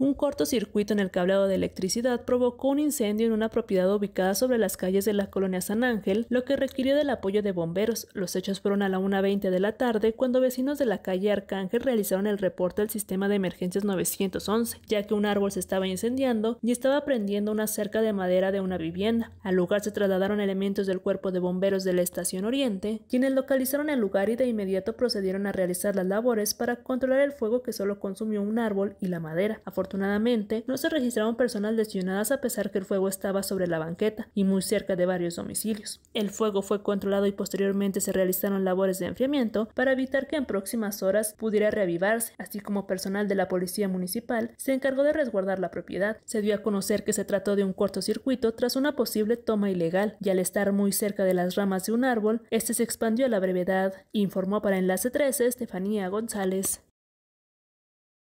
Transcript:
Un cortocircuito en el cableado de electricidad provocó un incendio en una propiedad ubicada sobre las calles de la colonia San Ángel, lo que requirió del apoyo de bomberos. Los hechos fueron a la 1.20 de la tarde cuando vecinos de la calle Arcángel realizaron el reporte al sistema de emergencias 911, ya que un árbol se estaba incendiando y estaba prendiendo una cerca de madera de una vivienda. Al lugar se trasladaron elementos del cuerpo de bomberos de la estación Oriente, quienes localizaron el lugar y de inmediato procedieron a realizar las labores para controlar el fuego que solo consumió un árbol y la madera. Afortunadamente, no se registraron personas lesionadas a pesar que el fuego estaba sobre la banqueta y muy cerca de varios domicilios. El fuego fue controlado y posteriormente se realizaron labores de enfriamiento para evitar que en próximas horas pudiera reavivarse, así como personal de la policía municipal se encargó de resguardar la propiedad. Se dio a conocer que se trató de un cortocircuito tras una posible toma ilegal y al estar muy cerca de las ramas de un árbol, este se expandió a la brevedad, informó para Enlace 13 Estefanía González.